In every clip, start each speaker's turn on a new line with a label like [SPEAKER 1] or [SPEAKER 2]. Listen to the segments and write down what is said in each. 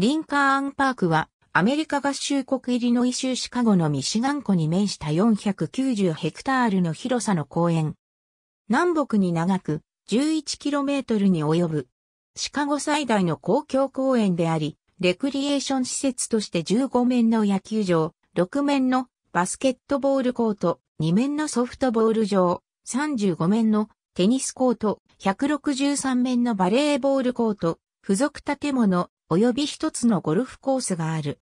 [SPEAKER 1] リンカーンパークは、アメリカ合衆国入りのイ州シカゴのミシガン湖に面した490ヘクタールの広さの公園。南北に長く 11km に及ぶ。シカゴ最大の公共公園であり、レクリエーション施設として15面の野球場、6面のバスケットボールコート、2面のソフトボール場、35面のテニスコート、163面のバレーボールコート、付属建物、及び一つのゴルフコースがある。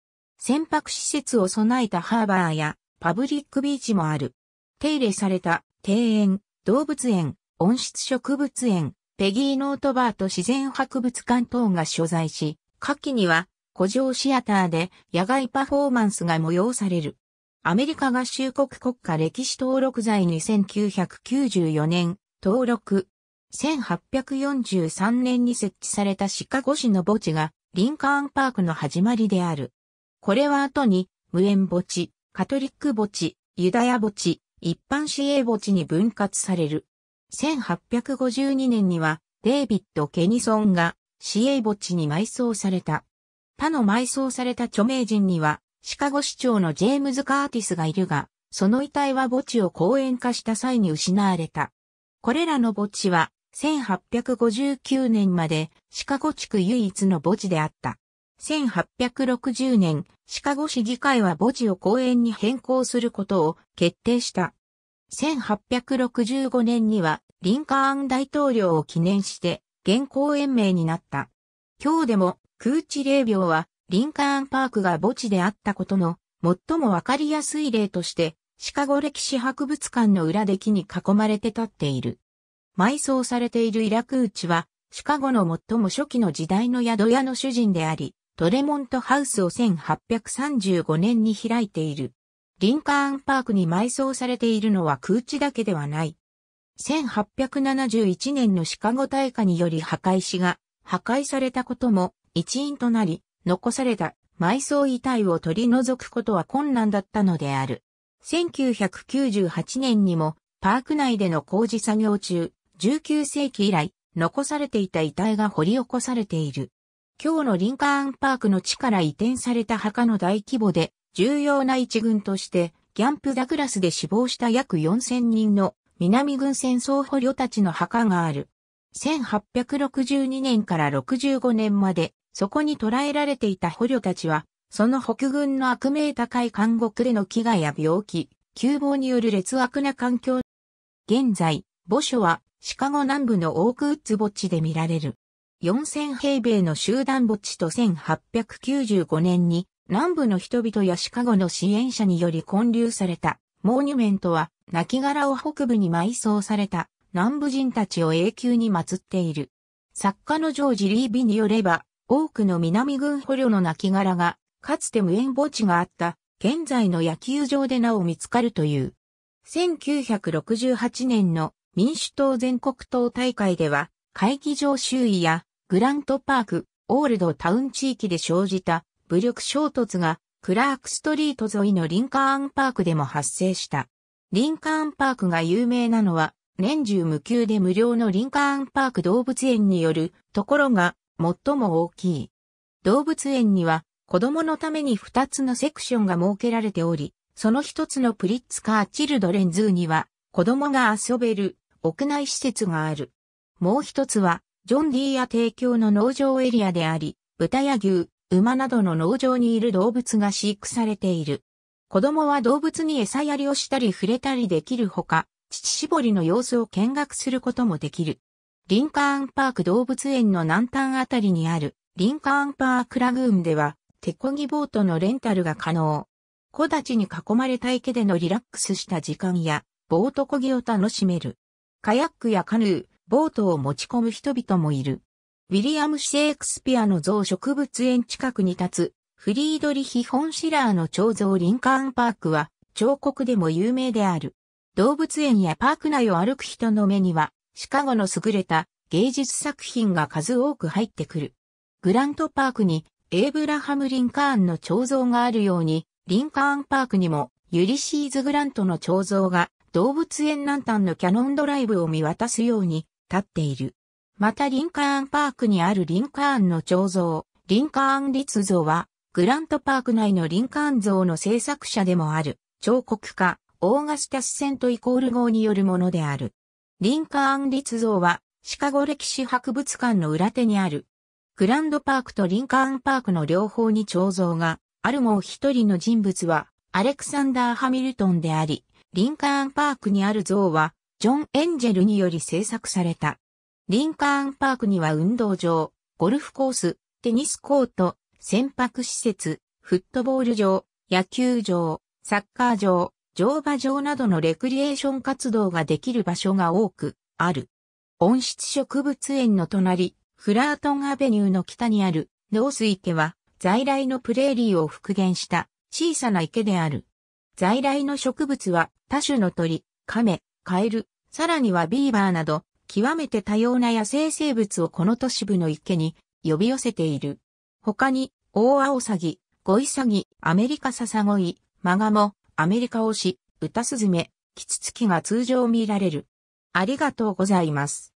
[SPEAKER 1] 船舶施設を備えたハーバーやパブリックビーチもある。手入れされた庭園、動物園、温室植物園、ペギーノートバーと自然博物館等が所在し、夏季には、古城シアターで野外パフォーマンスが催される。アメリカ合衆国国家歴史登録財に1994年登録。1843年に設置されたシカゴ市の墓地がリンカーンパークの始まりである。これは後に、無縁墓地、カトリック墓地、ユダヤ墓地、一般市営墓地に分割される。1852年には、デイビッド・ケニソンが、市営墓地に埋葬された。他の埋葬された著名人には、シカゴ市長のジェームズ・カーティスがいるが、その遺体は墓地を公園化した際に失われた。これらの墓地は1859年までシカゴ地区唯一の墓地であった。1860年、シカゴ市議会は墓地を公園に変更することを決定した。1865年にはリンカーン大統領を記念して現公園名になった。今日でも空地霊廟はリンカーンパークが墓地であったことの最もわかりやすい例としてシカゴ歴史博物館の裏出来に囲まれて立っている。埋葬されているイラクチは、シカゴの最も初期の時代の宿屋の主人であり、トレモントハウスを1835年に開いている。リンカーンパークに埋葬されているのは空地だけではない。1871年のシカゴ大火により破壊死が破壊されたことも一因となり、残された埋葬遺体を取り除くことは困難だったのである。1998年にもパーク内での工事作業中、19世紀以来、残されていた遺体が掘り起こされている。今日のリンカーンパークの地から移転された墓の大規模で、重要な一軍として、ギャンプ・ダグラスで死亡した約4000人の南軍戦争捕虜たちの墓がある。1862年から65年まで、そこに捕らえられていた捕虜たちは、その北軍の悪名高い監獄での飢餓や病気、窮乏による劣悪な環境。現在、墓所はシカゴ南部のオークウッズ墓地で見られる。4000平米の集団墓地と1895年に南部の人々やシカゴの支援者により建立されたモーニュメントは亡骸を北部に埋葬された南部人たちを永久に祀っている。作家のジョージ・リービによれば多くの南軍捕虜の亡骸がかつて無縁墓地があった現在の野球場でなお見つかるという。1968年の民主党全国党大会では、会議場周囲やグラントパーク、オールドタウン地域で生じた武力衝突がクラークストリート沿いのリンカーンパークでも発生した。リンカーンパークが有名なのは、年中無休で無料のリンカーンパーク動物園によるところが最も大きい。動物園には子供のために2つのセクションが設けられており、その一つのプリッツカー・チルドレンズーには子供が遊べる屋内施設がある。もう一つは、ジョン・ディーア提供の農場エリアであり、豚や牛、馬などの農場にいる動物が飼育されている。子供は動物に餌やりをしたり触れたりできるほか、乳搾りの様子を見学することもできる。リンカーンパーク動物園の南端あたりにあるリンカーンパークラグーンでは手こぎボートのレンタルが可能。木立に囲まれた池でのリラックスした時間やボートこぎを楽しめる。カヤックやカヌー、ボートを持ち込む人々もいる。ウィリアム・シェイクスピアの像植物園近くに立つ、フリードリヒ・フォンシラーの彫像リンカーンパークは、彫刻でも有名である。動物園やパーク内を歩く人の目には、シカゴの優れた芸術作品が数多く入ってくる。グラントパークにエイブラハム・リンカーンの彫像があるように、リンカーンパークにもユリシーズ・グラントの彫像が動物園南端のキャノンドライブを見渡すように立っている。またリンカーンパークにあるリンカーンの彫像、リンカーン立像は、グラントパーク内のリンカーン像の制作者でもある、彫刻家、オーガスタスセントイコール号によるものである。リンカーン立像は、シカゴ歴史博物館の裏手にある。グランドパークとリンカーンパークの両方に彫像が、あるもう一人の人物は、アレクサンダー・ハミルトンであり、リンカーンパークにある像は、ジョン・エンジェルにより制作された。リンカーンパークには運動場、ゴルフコース、テニスコート、船舶施設、フットボール場、野球場、サッカー場、乗馬場などのレクリエーション活動ができる場所が多くある。温室植物園の隣、フラートンアベニューの北にあるノース池は在来のプレーリーを復元した小さな池である。在来の植物は多種の鳥、亀、カエル、さらにはビーバーなど、極めて多様な野生生物をこの都市部の池に呼び寄せている。他に、大アオサギ、ゴイサギ、アメリカササゴイ、マガモ、アメリカオシ、ウタスズメ、キツツキが通常見られる。ありがとうございます。